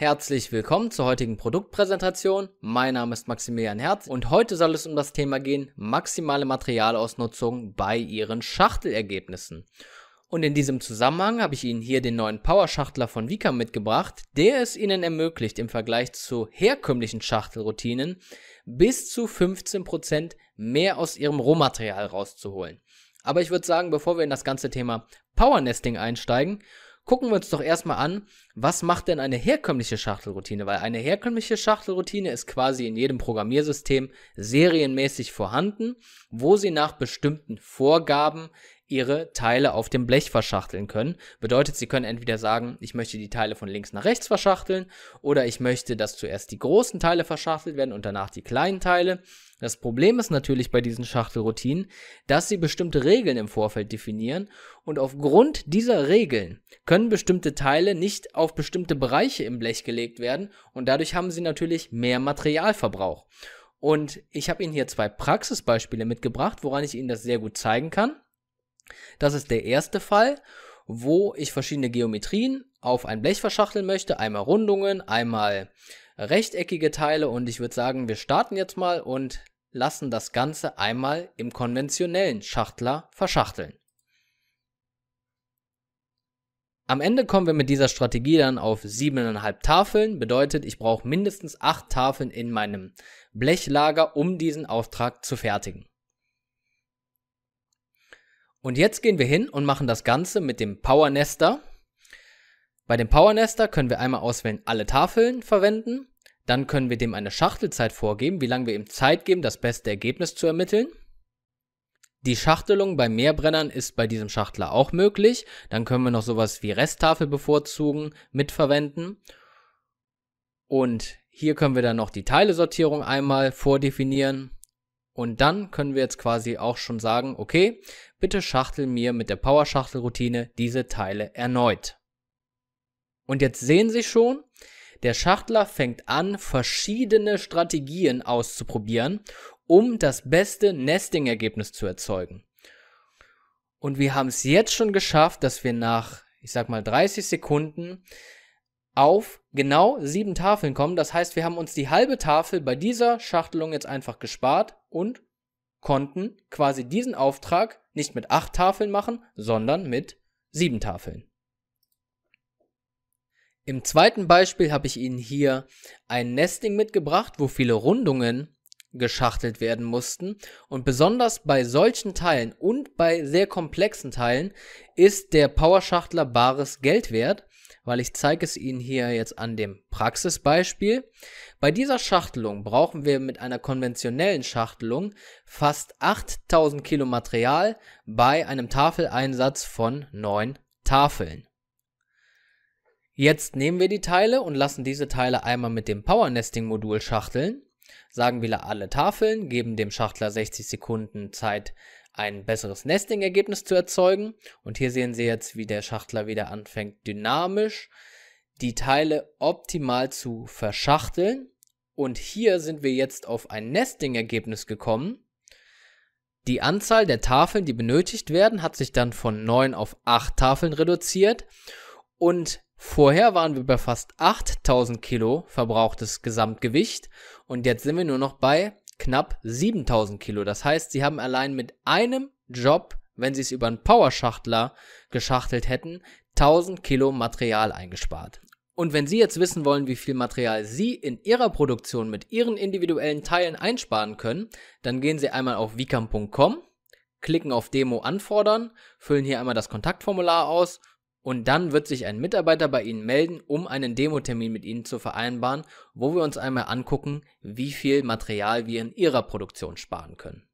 Herzlich willkommen zur heutigen Produktpräsentation. Mein Name ist Maximilian Herz und heute soll es um das Thema gehen, maximale Materialausnutzung bei Ihren Schachtelergebnissen. Und in diesem Zusammenhang habe ich Ihnen hier den neuen Power-Schachtler von Vika mitgebracht, der es Ihnen ermöglicht, im Vergleich zu herkömmlichen Schachtelroutinen bis zu 15% mehr aus Ihrem Rohmaterial rauszuholen. Aber ich würde sagen, bevor wir in das ganze Thema Powernesting einsteigen, gucken wir uns doch erstmal an, was macht denn eine herkömmliche Schachtelroutine? Weil eine herkömmliche Schachtelroutine ist quasi in jedem Programmiersystem serienmäßig vorhanden, wo sie nach bestimmten Vorgaben ihre Teile auf dem Blech verschachteln können. Bedeutet, sie können entweder sagen, ich möchte die Teile von links nach rechts verschachteln oder ich möchte, dass zuerst die großen Teile verschachtelt werden und danach die kleinen Teile. Das Problem ist natürlich bei diesen Schachtelroutinen, dass sie bestimmte Regeln im Vorfeld definieren und aufgrund dieser Regeln können bestimmte Teile nicht auf bestimmte Bereiche im Blech gelegt werden und dadurch haben sie natürlich mehr Materialverbrauch. Und ich habe Ihnen hier zwei Praxisbeispiele mitgebracht, woran ich Ihnen das sehr gut zeigen kann. Das ist der erste Fall, wo ich verschiedene Geometrien auf ein Blech verschachteln möchte. Einmal Rundungen, einmal rechteckige Teile und ich würde sagen, wir starten jetzt mal und lassen das Ganze einmal im konventionellen Schachtler verschachteln. Am Ende kommen wir mit dieser Strategie dann auf 7,5 Tafeln. Bedeutet, ich brauche mindestens 8 Tafeln in meinem Blechlager, um diesen Auftrag zu fertigen. Und jetzt gehen wir hin und machen das Ganze mit dem Power Nester. Bei dem Power Nester können wir einmal auswählen, alle Tafeln verwenden. Dann können wir dem eine Schachtelzeit vorgeben, wie lange wir ihm Zeit geben, das beste Ergebnis zu ermitteln. Die Schachtelung bei Mehrbrennern ist bei diesem Schachtler auch möglich. Dann können wir noch sowas wie Resttafel bevorzugen, mitverwenden. Und hier können wir dann noch die Teilesortierung einmal vordefinieren. Und dann können wir jetzt quasi auch schon sagen, okay, bitte schachtel mir mit der Power-Schachtel-Routine diese Teile erneut. Und jetzt sehen Sie schon, der Schachtler fängt an, verschiedene Strategien auszuprobieren, um das beste Nesting-Ergebnis zu erzeugen. Und wir haben es jetzt schon geschafft, dass wir nach, ich sag mal, 30 Sekunden auf genau sieben Tafeln kommen. Das heißt, wir haben uns die halbe Tafel bei dieser Schachtelung jetzt einfach gespart und konnten quasi diesen Auftrag nicht mit acht Tafeln machen, sondern mit sieben Tafeln. Im zweiten Beispiel habe ich Ihnen hier ein Nesting mitgebracht, wo viele Rundungen geschachtelt werden mussten. Und besonders bei solchen Teilen und bei sehr komplexen Teilen ist der Powerschachtler bares Geld wert weil ich zeige es Ihnen hier jetzt an dem Praxisbeispiel. Bei dieser Schachtelung brauchen wir mit einer konventionellen Schachtelung fast 8000 Kilo Material bei einem Tafeleinsatz von 9 Tafeln. Jetzt nehmen wir die Teile und lassen diese Teile einmal mit dem Powernesting-Modul schachteln. Sagen wir alle Tafeln, geben dem Schachtler 60 Sekunden Zeit ein besseres Nesting-Ergebnis zu erzeugen. Und hier sehen Sie jetzt, wie der Schachtler wieder anfängt, dynamisch die Teile optimal zu verschachteln. Und hier sind wir jetzt auf ein Nesting-Ergebnis gekommen. Die Anzahl der Tafeln, die benötigt werden, hat sich dann von 9 auf 8 Tafeln reduziert. Und vorher waren wir bei fast 8000 Kilo verbrauchtes Gesamtgewicht. Und jetzt sind wir nur noch bei knapp 7000 Kilo. Das heißt, sie haben allein mit einem Job, wenn sie es über einen Powerschachtler geschachtelt hätten, 1000 Kilo Material eingespart. Und wenn Sie jetzt wissen wollen, wie viel Material Sie in Ihrer Produktion mit Ihren individuellen Teilen einsparen können, dann gehen Sie einmal auf vicam.com, klicken auf Demo anfordern, füllen hier einmal das Kontaktformular aus und dann wird sich ein Mitarbeiter bei Ihnen melden, um einen Demo-Termin mit Ihnen zu vereinbaren, wo wir uns einmal angucken, wie viel Material wir in Ihrer Produktion sparen können.